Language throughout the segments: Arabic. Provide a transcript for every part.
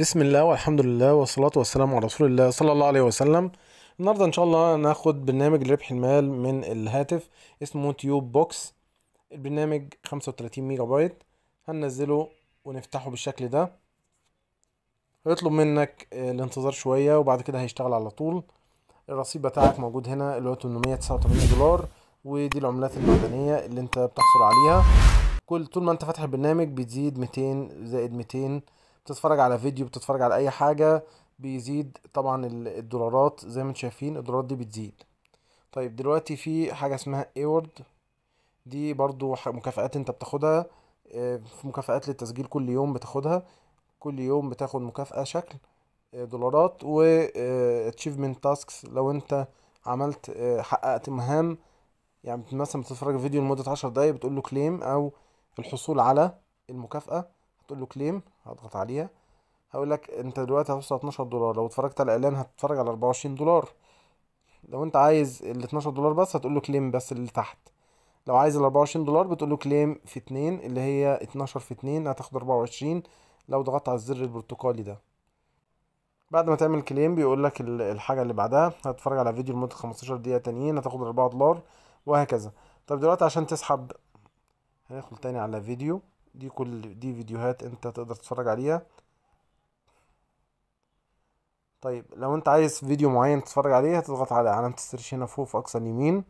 بسم الله والحمد لله والصلاة والسلام على رسول الله صلى الله عليه وسلم النهاردة إن شاء الله ناخد برنامج ربح المال من الهاتف اسمه تيوب بوكس البرنامج 35 ميجا بايت هننزله ونفتحه بالشكل ده هيطلب منك آه، الانتظار شوية وبعد كده هيشتغل على طول الرصيد بتاعك موجود هنا اللي هو 889 دولار ودي العملات المعدنية اللي انت بتحصل عليها كل طول ما انت فاتح البرنامج بتزيد 200 زائد 200 بتتفرج على فيديو بتتفرج على اي حاجه بيزيد طبعا الدولارات زي ما انتم شايفين الدولارات دي بتزيد طيب دلوقتي في حاجه اسمها ايورد دي برضو مكافآت انت بتاخدها آه، في مكافآت للتسجيل كل يوم بتاخدها كل يوم بتاخد مكافأة شكل آه، دولارات و آه، achievement tasks لو انت عملت حققت مهام يعني مثلا بتتفرج فيديو لمدة عشر دقايق بتقول له كليم او الحصول على المكافأة هتقول له كليم هضغط عليها هقول لك انت دلوقتي هتوصل 12 دولار لو اتفرجت على الاعلان هتتفرج على 24 دولار لو انت عايز ال 12 دولار بس هتقول له كليم بس اللي تحت لو عايز ال 24 دولار بتقول له كليم في 2 اللي هي 12 في 2 هتاخد 24 لو ضغطت على الزر البرتقالي ده بعد ما تعمل كليم بيقول لك الحاجه اللي بعدها هتتفرج على فيديو لمده 15 دقيقه تانيين هتاخد 4 دولار وهكذا طب دلوقتي عشان تسحب هندخل تاني على فيديو دي كل دي فيديوهات انت تقدر تتفرج عليها طيب لو انت عايز فيديو معين تتفرج عليه هتضغط على علامة السيرش هنا فوق في اقصى اليمين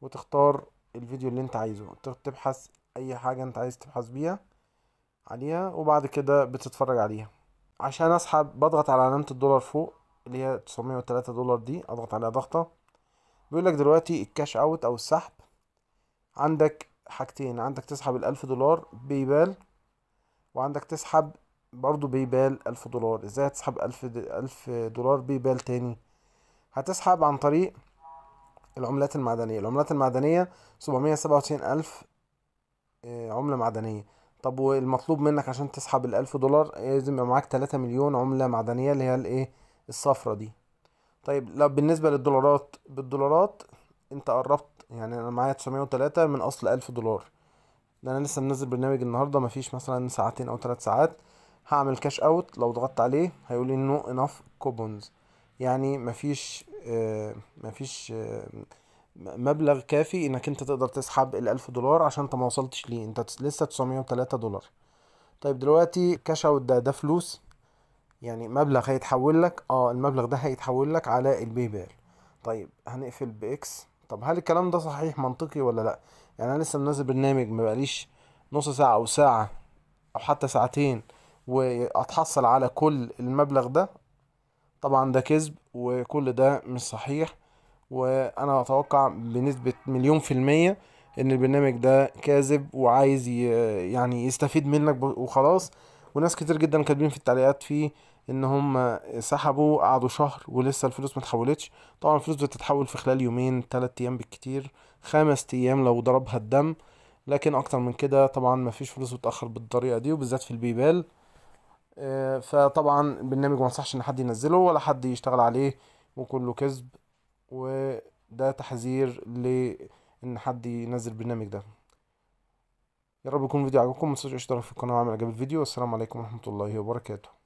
وتختار الفيديو اللي انت عايزه تبحث اي حاجة انت عايز تبحث بيها عليها وبعد كده بتتفرج عليها عشان اسحب بضغط على علامة الدولار فوق اللي هي 903 دولار دي اضغط عليها ضغطة بيقولك دلوقتي الكاش اوت او السحب عندك حاجتين عندك تسحب الألف دولار بيبال وعندك تسحب برضو بيبال ألف دولار ازاي هتسحب ألف, ألف دولار بيبال تاني هتسحب عن طريق العملات المعدنية العملات المعدنية سبعمية سبعة وتسعين ألف آه، عملة معدنية طب والمطلوب منك عشان تسحب الألف دولار لازم يبقى معاك تلاتة مليون عملة معدنية اللي هي الايه الصفرة دي طيب لو بالنسبة للدولارات بالدولارات انت قربت يعني انا معايا 903 من اصل 1000 دولار ده انا لسه منزل برنامج النهارده مفيش مثلا ساعتين او ثلاث ساعات هعمل كاش اوت لو ضغطت عليه هيقول لي نو انف كوبونز يعني مفيش آه مفيش آه مبلغ كافي انك انت تقدر تسحب الالف دولار عشان انت ما وصلتش ليه انت لسه 903 دولار طيب دلوقتي كاش اوت ده ده فلوس يعني مبلغ هيتحول لك اه المبلغ ده هيتحول لك على البيبال طيب هنقفل باكس طب هل الكلام ده صحيح منطقي ولا لا يعني انا لسه منزل برنامج ما بقاليش نص ساعه او ساعه او حتى ساعتين واتحصل على كل المبلغ ده طبعا ده كذب وكل ده مش صحيح وانا اتوقع بنسبه مليون في الميه ان البرنامج ده كاذب وعايز يعني يستفيد منك وخلاص وناس كتير جدا كاتبين في التعليقات فيه ان هم سحبوا قعدوا شهر ولسه الفلوس ما اتحولتش طبعا الفلوس بتتحول في خلال يومين تلات ايام بالكتير خمس ايام لو ضربها الدم لكن اكتر من كده طبعا ما فيش فلوس بتاخر بالطريقه دي وبالذات في البيبال آه، فطبعا البرنامج ما انصحش ان حد ينزله ولا حد يشتغل عليه وكله كذب وده تحذير لان حد ينزل البرنامج ده يا رب يكون الفيديو عجبكم ما تنسوش الاشتراك في القناه وعمل اعجاب الفيديو والسلام عليكم ورحمه الله وبركاته